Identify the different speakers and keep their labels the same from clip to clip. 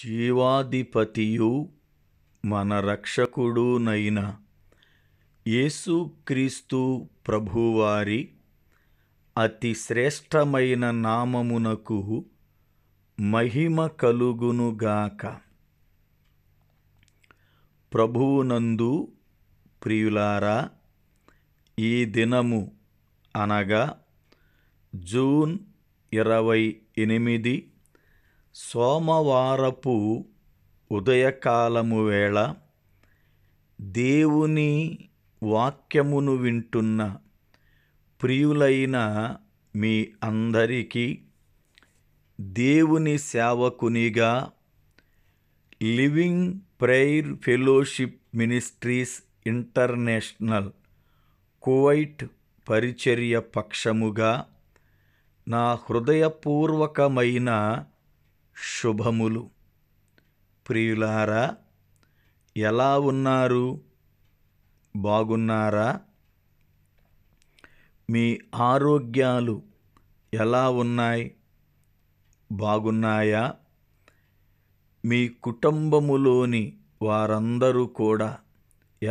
Speaker 1: జీవాధిపతియు మన రక్షకుడునైన యేసుక్రీస్తు ప్రభువారి అతి శ్రేష్టమైన నామమునకు మహిమ కలుగునుగాక ప్రభువునందు ప్రియులారా ఈ దినము అనగా జూన్ ఇరవై ఎనిమిది సోమవారపు ఉదయకాలము వేళ దేవుని వాక్యమును వింటున్న ప్రియులైన మీ అందరికీ దేవుని సేవకునిగా living prayer fellowship ministries international Kuwait పరిచర్య పక్షముగా నా హృదయపూర్వకమైన శుభములు ప్రియులారా ఎలా ఉన్నారు బాగున్నారా మీ ఆరోగ్యాలు ఎలా ఉన్నాయి బాగున్నాయా మీ కుటుంబములోని వారందరూ కూడా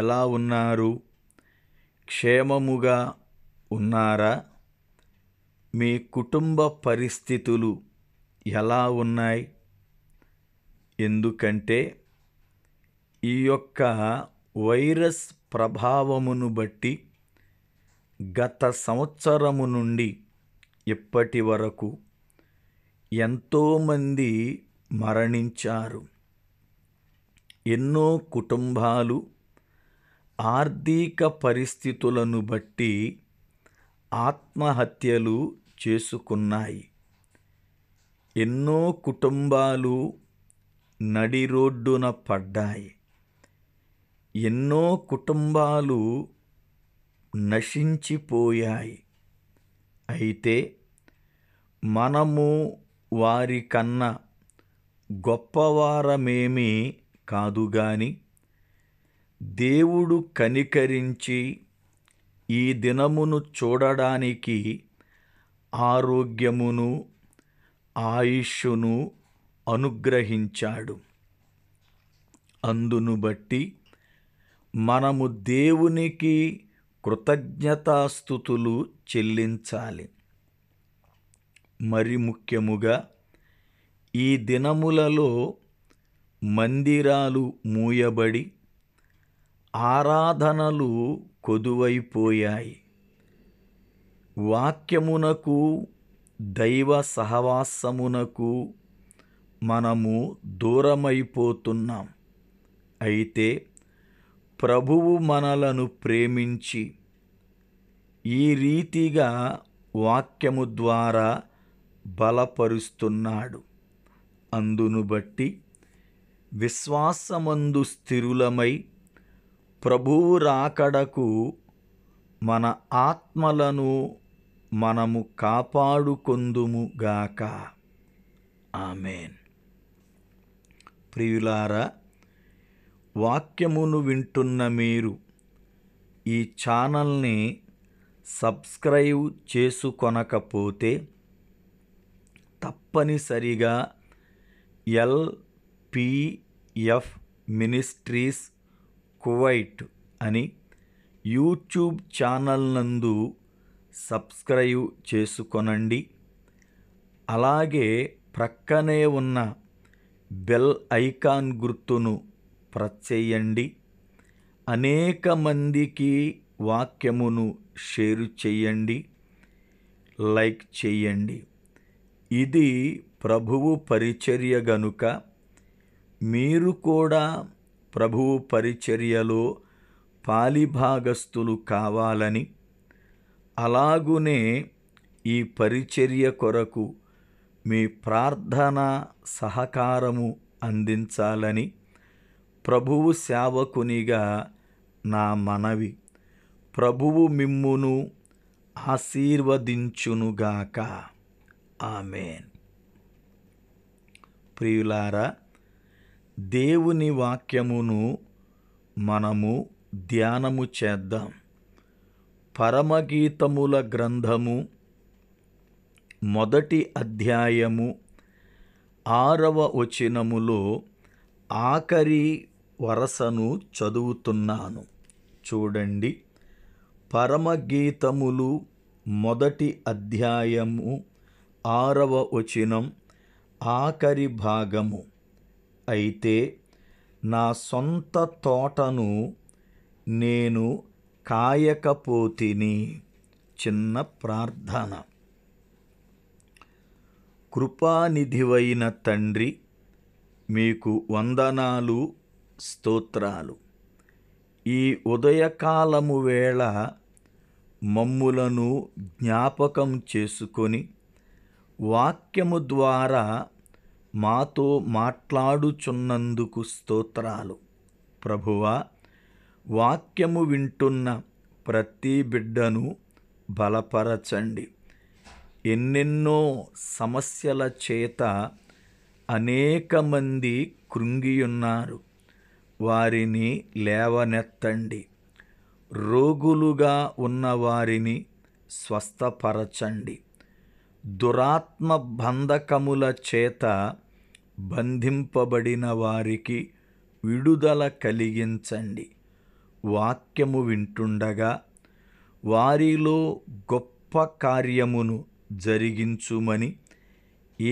Speaker 1: ఎలా ఉన్నారు క్షేమముగా ఉన్నారా మీ కుటుంబ పరిస్థితులు ఎలా ఉన్నాయి ఎందుకంటే ఈ యొక్క వైరస్ ప్రభావమును బట్టి గత సంవత్సరము నుండి ఇప్పటి వరకు ఎంతోమంది మరణించారు ఎన్నో కుటుంబాలు ఆర్థిక పరిస్థితులను బట్టి ఆత్మహత్యలు చేసుకున్నాయి ఎన్నో కుటుంబాలు నడి రోడ్డున పడ్డాయి ఎన్నో కుటుంబాలు నశించిపోయాయి అయితే మనము వారి కన్నా గొప్పవారమేమీ కాదు గాని దేవుడు కనికరించి ఈ దినమును చూడడానికి ఆరోగ్యమును ఆయుష్ను అనుగ్రహించాడు అందును బట్టి మనము దేవునికి కృతజ్ఞతాస్థుతులు చెల్లించాలి మరి ముఖ్యముగా ఈ దినములలో మందిరాలు మూయబడి ఆరాధనలు కొదువైపోయాయి వాక్యమునకు దైవ సహవాసమునకు మనము దూరమైపోతున్నాం అయితే ప్రభువు మనలను ప్రేమించి ఈ రీతిగా వాక్యము ద్వారా బలపరుస్తున్నాడు అందును బట్టి విశ్వాసమందు స్థిరులమై ప్రభువు రాకడకు మన ఆత్మలను మనము కాపాడుకొందుముగాక ఆమెన్ ప్రియులారా వాక్యమును వింటున్న మీరు ఈ ఛానల్ని సబ్స్క్రైబ్ చేసుకొనకపోతే తప్పనిసరిగా ఎల్పిఎఫ్ మినిస్ట్రీస్ కువైట్ అని యూట్యూబ్ ఛానల్ నందు సబ్స్క్రైబ్ చేసుకొనండి అలాగే ప్రక్కనే ఉన్న బెల్ ఐకాన్ గుర్తును ప్రచేయండి చేయండి అనేక మందికి వాక్యమును షేర్ చేయండి లైక్ చేయండి ఇది ప్రభువు పరిచర్య గనుక మీరు కూడా ప్రభువు పరిచర్యలో పాలిభాగస్థులు కావాలని అలాగునే ఈ పరిచర్య కొరకు మీ ప్రార్థన సహకారము అందించాలని ప్రభువు సేవకునిగా నా మనవి ప్రభువు మిమ్మును ఆశీర్వదించునుగాక ఆమెన్ ప్రియులారా దేవుని వాక్యమును మనము ధ్యానము చేద్దాం పరమగీతముల గ్రంథము మొదటి అధ్యాయము ఆరవ వచనములో ఆఖరి వరసను చదువుతున్నాను చూడండి పరమగీతములు మొదటి అధ్యాయము ఆరవ వచనం ఆఖరి భాగము అయితే నా సొంత తోటను నేను కాయకపోతిని చిన్న ప్రార్థన కృపానిధివైన తండ్రి మీకు వందనాలు స్తోత్రాలు ఈ ఉదయకాలము వేళ మమ్ములను జ్ఞాపకం చేసుకొని వాక్యము ద్వారా మాతో మాట్లాడుచున్నందుకు స్తోత్రాలు ప్రభువా వాక్యము వింటున్న ప్రతి బిడ్డను బలపరచండి ఎన్నెన్నో సమస్యల చేత అనేక మంది కృంగియున్నారు వారిని లేవనెత్తండి రోగులుగా ఉన్న వారిని స్వస్థపరచండి దురాత్మ బంధకముల చేత బంధింపబడిన వారికి విడుదల కలిగించండి వాక్యము వింటుండగా వారిలో గొప్ప కార్యమును జరిగించుమని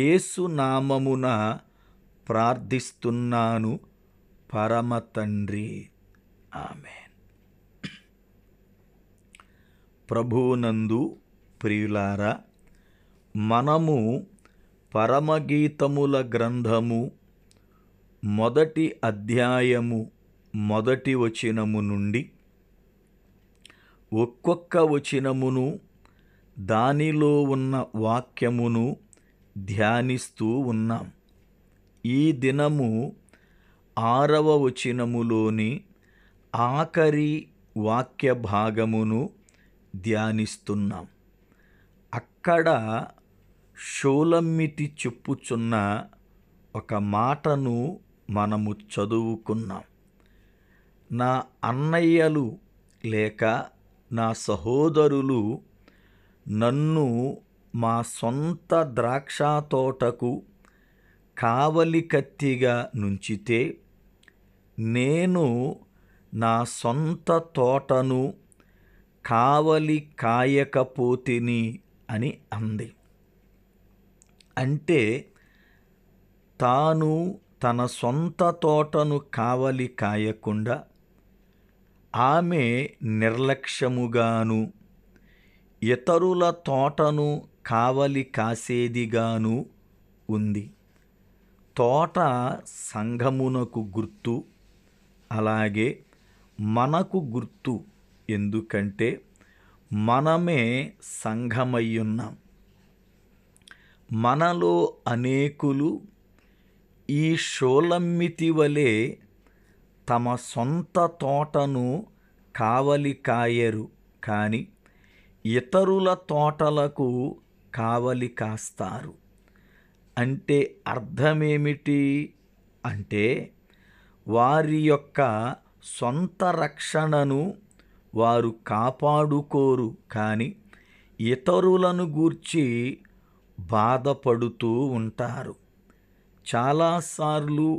Speaker 1: ఏసునామమున ప్రార్థిస్తున్నాను పరమ తండ్రి ఆమె ప్రభువునందు ప్రియులారా మనము పరమగీతముల గ్రంథము మొదటి అధ్యాయము మొదటి వచనము నుండి ఒక్కొక్క వచనమును దానిలో ఉన్న వాక్యమును ధ్యానిస్తూ ఉన్నాం ఈ దినము ఆరవ వచనములోని ఆఖరి వాక్య భాగమును ధ్యానిస్తున్నాం అక్కడ షోలమ్మితి చెప్పుచున్న ఒక మాటను మనము చదువుకున్నాం నా అన్నయ్యలు లేక నా సహోదరులు నన్ను మా సొంత ద్రాక్ష తోటకు కావలి కత్తిగా నుంచితే నేను నా సొంత తోటను కావలి కాయకపోతిని అని అంది అంటే తాను తన సొంత తోటను కావలి కాయకుండా ఆమె నిర్లక్ష్యముగాను ఇతరుల తోటను కావలి కాసేదిగాను ఉంది తోట సంఘమునకు గుర్తు అలాగే మనకు గుర్తు ఎందుకంటే మనమే సంఘమయ్యున్నాం మనలో అనేకులు ఈ షోలమ్మితి వలె తమ సొంత తోటను కావలి కాయరు కానీ ఇతరుల తోటలకు కావలి కాస్తారు అంటే అర్థమేమిటి అంటే వారి యొక్క సొంత రక్షణను వారు కాపాడుకోరు కానీ ఇతరులను గూర్చి బాధపడుతూ ఉంటారు చాలాసార్లు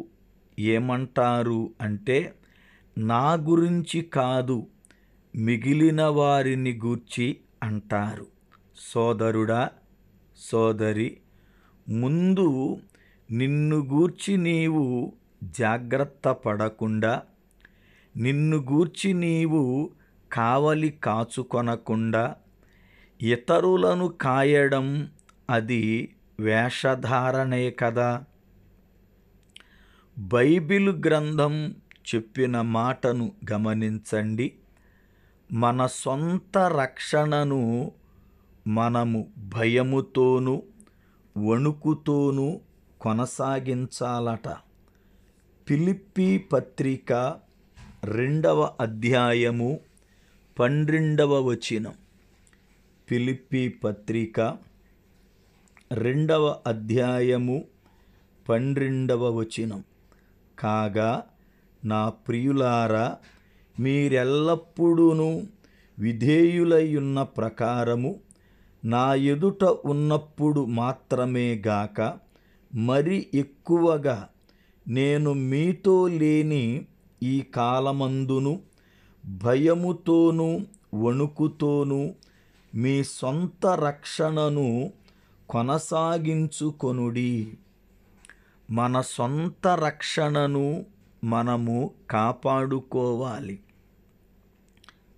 Speaker 1: ఏమంటారు అంటే నా గురించి కాదు మిగిలిన వారిని గూర్చి అంటారు సోదరుడా సోదరి ముందు నిన్ను గూర్చి నీవు జాగ్రత్త పడకుండా నిన్ను గూర్చి నీవు కావలి కాచుకొనకుండా ఇతరులను కాయడం అది వేషధారణే కదా బైబిల్ గ్రంథం చెప్పిన మాటను గమనించండి మన సొంత రక్షణను మనము భయముతోనూ వణుకుతోనూ కొనసాగించాలట పిలిప్పి పత్రిక రెండవ అధ్యాయము పన్నెండవ వచనం పిలిప్పి పత్రిక రెండవ అధ్యాయము పన్నెండవ వచనం కాగా నా ప్రియులారా మీరెల్లప్పుడూను విధేయులయ్యున్న ప్రకారము నా ఎదుట ఉన్నప్పుడు మాత్రమే గాక మరి ఎక్కువగా నేను మీతో లేని ఈ కాలమందును భయముతోనూ వణుకుతోనూ మీ సొంత రక్షణను కొనసాగించుకొనుడి మన సొంత రక్షణను మనము కాపాడుకోవాలి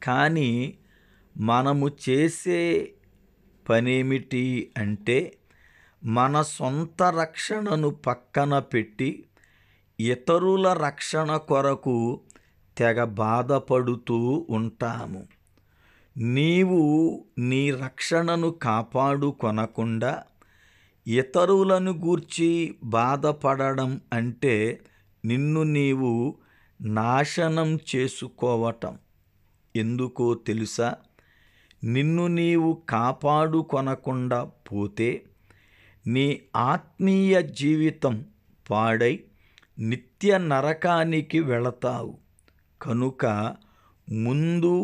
Speaker 1: కానీ మనము చేసే పనేమిటి అంటే మన సొంత రక్షణను పక్కన పెట్టి ఇతరుల రక్షణ కొరకు తెగ బాధపడుతూ ఉంటాము నీవు నీ రక్షణను కాపాడుకొనకుండా ఇతరులను గూర్చి బాధపడడం అంటే నిన్ను నీవు నాశనం చేసుకోవటం ఎందుకో తెలుసా నిన్ను నీవు కాపాడుకొనకుండా పోతే నీ ఆత్మీయ జీవితం పాడై నిత్య నరకానికి వెళతావు కనుక ముందు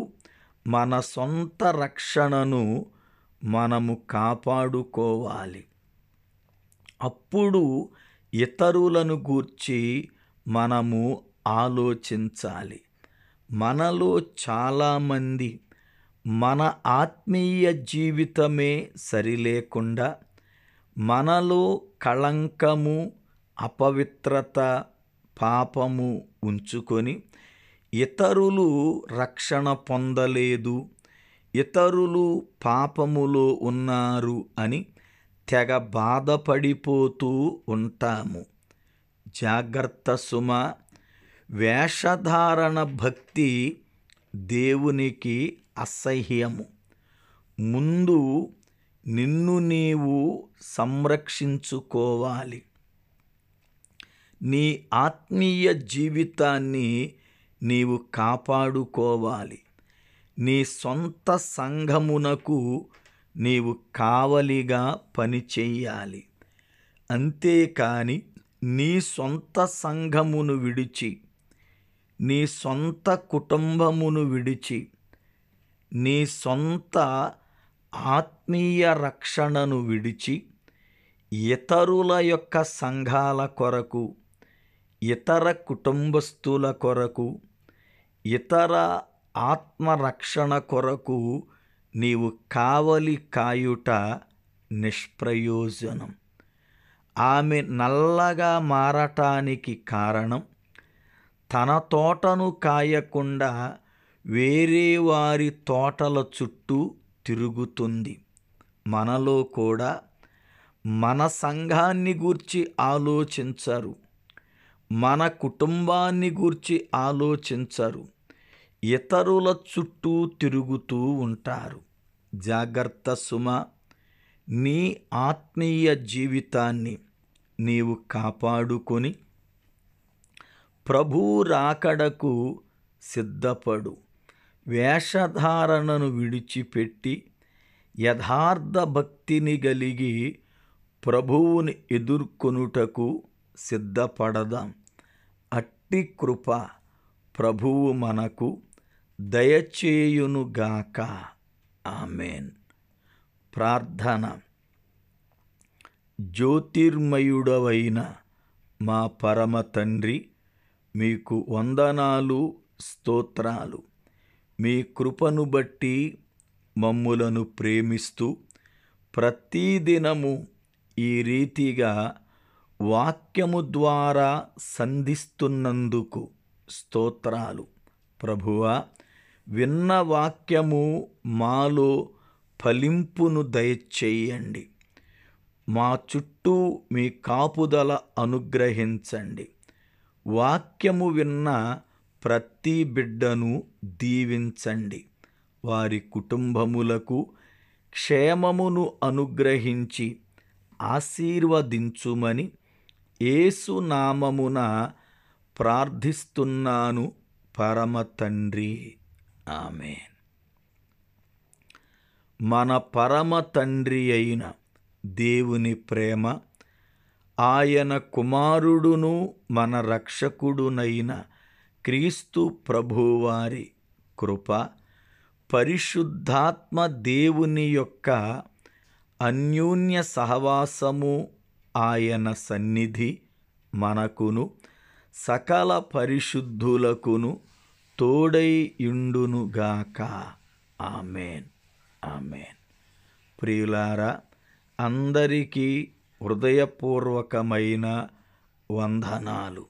Speaker 1: మన సొంత రక్షణను మనము కాపాడుకోవాలి అప్పుడు ఇతరులను గూర్చి మనము ఆలోచించాలి మనలో చాలామంది మన ఆత్మీయ జీవితమే సరిలేకుండా మనలో కళంకము అపవిత్రత పాపము ఉంచుకొని ఇతరులు రక్షణ పొందలేదు ఇతరులు పాపములో ఉన్నారు అని తెగ బాధపడిపోతూ ఉంటాము జాగ్రత్త సుమ వేషధారణ భక్తి దేవునికి అసహ్యము ముందు నిన్ను నీవు సంరక్షించుకోవాలి నీ ఆత్మీయ జీవితాన్ని నీవు కాపాడుకోవాలి నీ సొంత సంఘమునకు నీవు కావలిగా పనిచేయాలి అంతేకాని నీ సొంత సంఘమును విడిచి నీ సొంత కుటుంబమును విడిచి నీ సొంత ఆత్మీయ రక్షణను విడిచి ఇతరుల యొక్క సంఘాల కొరకు ఇతర కుటుంబస్తుల కొరకు ఇతర ఆత్మరక్షణ కొరకు నీవు కావలి కాయుట నిష్ప్రయోజనం ఆమె నల్లగా మారటానికి కారణం తన తోటను కాయకుండా వేరే వారి తోటల చుట్టూ తిరుగుతుంది మనలో కూడా మన సంఘాన్ని గూర్చి ఆలోచించరు మన కుటుంబాన్ని గూర్చి ఆలోచించరు ఇతరుల చుట్టూ తిరుగుతూ ఉంటారు జాగ్రత్త సుమ నీ ఆత్మీయ జీవితాన్ని నీవు కాపాడుకొని ప్రభు రాకడకు సిద్ధపడు వేషధారణను విడిచిపెట్టి యథార్థ భక్తిని కలిగి ప్రభువుని ఎదుర్కొనుటకు సిద్ధపడదాం అట్టి కృప ప్రభువు మనకు దయచేయునుగాక ఆమెన్ ప్రార్థన జ్యోతిర్మయుడవైన మా పరమ తండ్రి మీకు వందనాలు స్తోత్రాలు మీ కృపను బట్టి మమ్ములను ప్రేమిస్తూ ప్రతిదినము ఈ రీతిగా వాక్యము ద్వారా సంధిస్తున్నందుకు స్తోత్రాలు ప్రభువా విన్న వాక్యము మాలో ఫలింపును దయచేయండి మా చుట్టూ మీ కాపుదల అనుగ్రహించండి వాక్యము విన్న ప్రతి బిడ్డను దీవించండి వారి కుటుంబములకు క్షేమమును అనుగ్రహించి ఆశీర్వదించుమని ఏసునామమున ప్రార్థిస్తున్నాను పరమ తండ్రి ఆమె మన పరమ తండ్రి అయిన దేవుని ప్రేమ ఆయన కుమారుడును మన రక్షకుడునైన క్రీస్తు ప్రభువారి కృప పరిశుద్ధాత్మ దేవుని యొక్క అన్యోన్య సహవాసము ఆయన సన్నిధి మనకును సకల పరిశుద్ధులకును తోడై యుండునుగాక ఆమెన్ ఆమెన్ ప్రియులారా అందరికీ హృదయపూర్వకమైన వందనాలు